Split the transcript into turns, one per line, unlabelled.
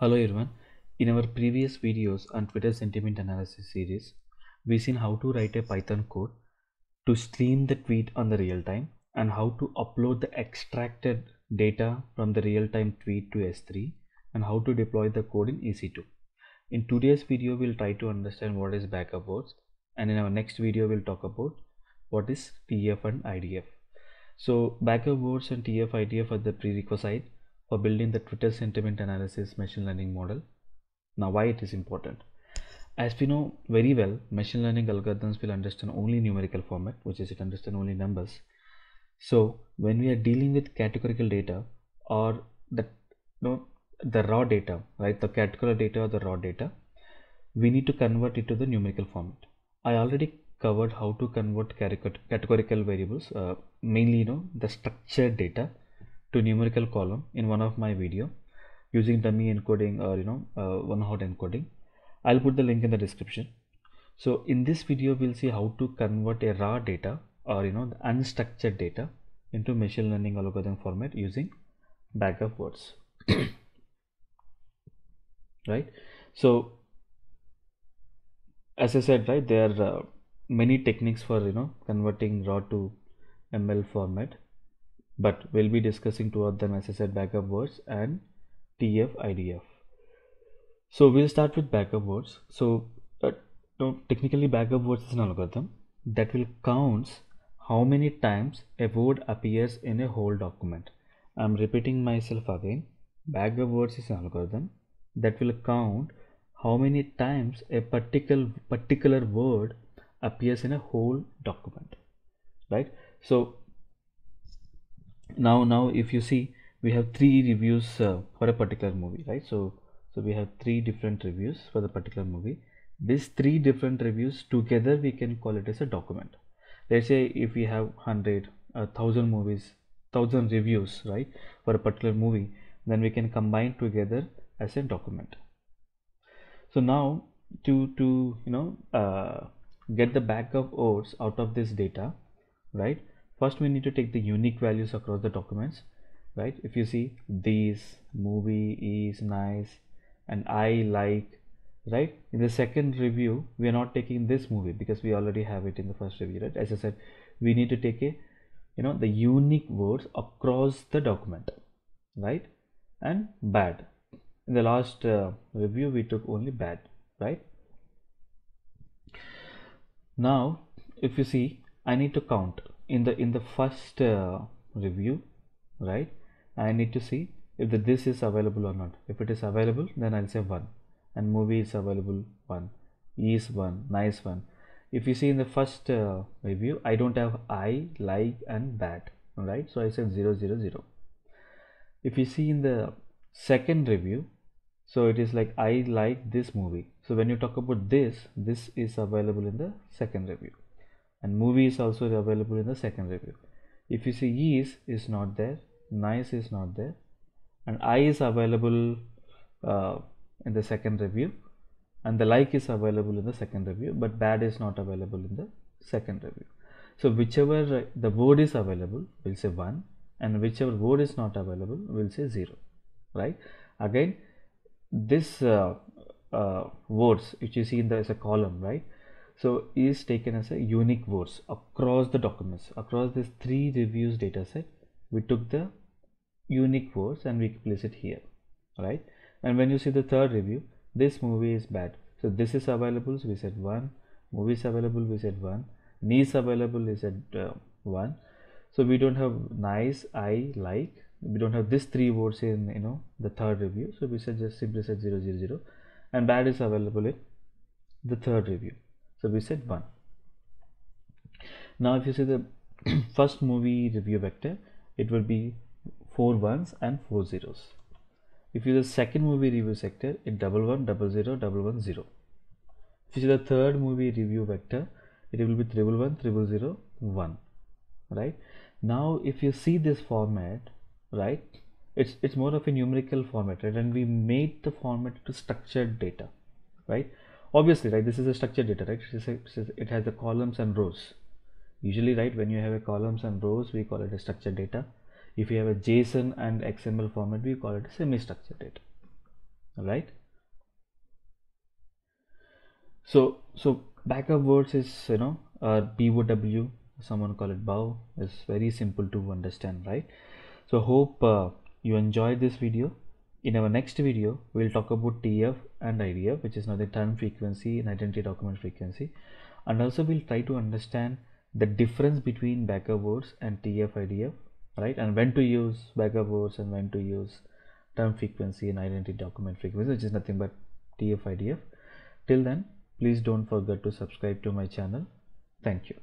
Hello everyone. In our previous videos on Twitter sentiment analysis series, we've seen how to write a Python code to stream the tweet on the real time and how to upload the extracted data from the real time tweet to S3 and how to deploy the code in EC2. In today's video, we'll try to understand what is backup boards and in our next video, we'll talk about what is TF and IDF. So backup boards and TF IDF are the prerequisite for building the Twitter sentiment analysis machine learning model. Now why it is important? As we know very well, machine learning algorithms will understand only numerical format, which is it understand only numbers. So when we are dealing with categorical data or the you know, the raw data, right, the categorical data or the raw data, we need to convert it to the numerical format. I already covered how to convert categorical variables, uh, mainly you know the structured data to numerical column in one of my video using dummy encoding or you know uh, one hot encoding I'll put the link in the description so in this video we'll see how to convert a raw data or you know the unstructured data into machine learning algorithm format using of words right so as I said right there are uh, many techniques for you know converting raw to ML format but we'll be discussing two of them as backup words and TF IDF so we'll start with backup words so uh, no, technically backup words is an algorithm that will counts how many times a word appears in a whole document I'm repeating myself again backup words is an algorithm that will count how many times a particular particular word appears in a whole document right so now now if you see we have three reviews uh, for a particular movie right so so we have three different reviews for the particular movie these three different reviews together we can call it as a document let's say if we have 100 a uh, thousand movies thousand reviews right for a particular movie then we can combine together as a document so now to to you know uh, get the of odds out of this data right first we need to take the unique values across the documents right if you see these movie is nice and I like right in the second review we are not taking this movie because we already have it in the first review right as I said we need to take a you know the unique words across the document right and bad in the last uh, review we took only bad right now if you see I need to count in the in the first uh, review right I need to see if the, this is available or not if it is available then I'll say 1 and movie is available 1 is 1 nice 1 if you see in the first uh, review I don't have I like and bad right so I said 0 0 0 if you see in the second review so it is like I like this movie so when you talk about this this is available in the second review and movie is also available in the second review if you see is is not there nice is not there and i is available uh, in the second review and the like is available in the second review but bad is not available in the second review so whichever uh, the word is available we'll say 1 and whichever word is not available we'll say 0 right again this uh, uh, words which you see in the as a column right so is taken as a unique words across the documents across this three reviews dataset we took the unique words and we place it here right and when you see the third review this movie is bad so this is available so we said one movie is available we said one nice available is at uh, one so we don't have nice i like we don't have this three words in you know the third review so we said just simply said 000 and bad is available in the third review so we said 1 now if you see the first movie review vector it will be four ones and four zeros if you see the second movie review vector it double one double zero double one zero if you see the third movie review vector it will be triple one triple zero one right now if you see this format right it's it's more of a numerical format right? and we made the format to structured data right obviously right this is a structured data right it has the columns and rows usually right when you have a columns and rows we call it a structured data if you have a json and xml format we call it semi-structured data all right so so backup words is you know uh, bow someone call it bow is very simple to understand right so hope uh, you enjoyed this video in our next video, we'll talk about TF and IDF, which is now the term frequency and identity document frequency. And also we'll try to understand the difference between backup words and TF, IDF, right? And when to use backup words and when to use term frequency and identity document frequency, which is nothing but TF, IDF. Till then, please don't forget to subscribe to my channel. Thank you.